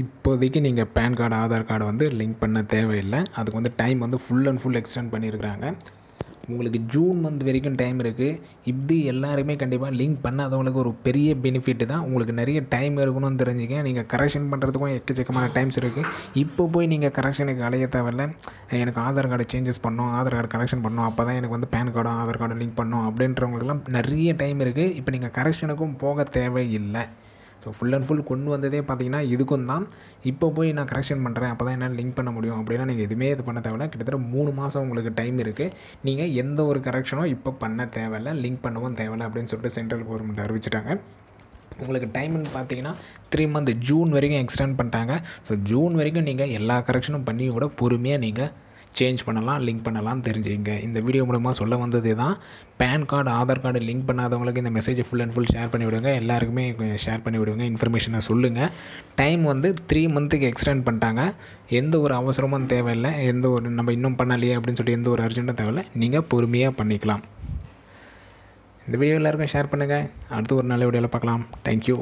இப்போதைக்கு நீங்கள் PAN card Aadhaar card வந்து லிங்க் பண்ண தேவையில்லை அதுக்கு வந்து டைம் வந்து ஃபுல் அண்ட் ஃபுல் எக்ஸ்டெண்ட் பண்ணியிருக்கிறாங்க உங்களுக்கு ஜூன் மந்த் வரைக்கும் டைம் இருக்குது இப்படி எல்லாருமே கண்டிப்பாக லிங்க் பண்ணாதவங்களுக்கு ஒரு பெரிய பெனிஃபிட்டு தான் உங்களுக்கு நிறைய டைம் இருக்கணும்னு தெரிஞ்சுக்க நீங்கள் கரெக்ஷன் பண்ணுறதுக்கும் எக்கச்சக்கமான டைம்ஸ் இருக்குது இப்போ போய் நீங்கள் கரெக்ஷனுக்கு அலைய தேவையில்ல எனக்கு ஆதார் கார்டு சேஞ்சஸ் பண்ணணும் ஆதார் கார்டு கரெக்ஷன் பண்ணணும் அப்போ தான் எனக்கு வந்து பேன் கார்டும் ஆதார் கார்டும் லிங்க் பண்ணணும் அப்படின்றவங்களுக்குலாம் நிறைய டைம் இருக்குது இப்போ நீங்கள் கரெக்ஷனுக்கும் போக தேவையில்லை ஸோ ஃபுல் அண்ட் ஃபுல் கொண்டு வந்ததே பார்த்தீங்கன்னா இதுக்கும் தான் இப்போ போய் நான் கரெக்ஷன் பண்ணுறேன் அப்போ தான் என்னால் லிங்க் பண்ண முடியும் அப்படின்னா நீங்கள் எதுவுமே இது பண்ண தேவையில்ல கிட்டத்தட்ட மூணு மாதம் உங்களுக்கு டைம் இருக்குது நீங்கள் எந்த ஒரு கரெக்ஷனும் இப்போ பண்ண தேவையில்ல லிங்க் பண்ணவும் தேவையில்ல அப்படின்னு சொல்லிட்டு சென்ட்ரல் கவர்மெண்ட் அறிவிச்சிட்டாங்க உங்களுக்கு டைம்னு பார்த்தீங்கன்னா த்ரீ மந்த் ஜூன் வரைக்கும் எக்ஸ்டெண்ட் பண்ணிட்டாங்க ஸோ ஜூன் வரைக்கும் நீங்கள் எல்லா கரெக்ஷனும் பண்ணி கூட பொறுமையாக நீங்கள் சேஞ்ச் பண்ணலாம் லிங்க் பண்ணலாம்னு தெரிஞ்சுங்க இந்த வீடியோ மூலமாக சொல்ல வந்தது தான் PAN card Aadhaar card link பண்ணாதவங்களுக்கு இந்த மெசேஜை ஃபுல் அண்ட் ஃபுல் ஷேர் பண்ணிவிடுங்க எல்லாருக்குமே ஷேர் பண்ணிவிடுங்க இன்ஃபர்மேஷனை சொல்லுங்கள் டைம் வந்து த்ரீ மந்த்துக்கு எக்ஸ்டெண்ட் பண்ணிட்டாங்க எந்த ஒரு அவசரமும் தேவையில்லை எந்த ஒரு நம்ம இன்னும் பண்ணலையே அப்படின்னு சொல்லிட்டு எந்த ஒரு அர்ஜென்ட்டும் தேவையில்லை நீங்கள் பொறுமையாக பண்ணிக்கலாம் இந்த வீடியோ எல்லாருக்கும் ஷேர் பண்ணுங்கள் அடுத்து ஒரு நல்ல வீடியோவில் பார்க்கலாம் தேங்க்யூ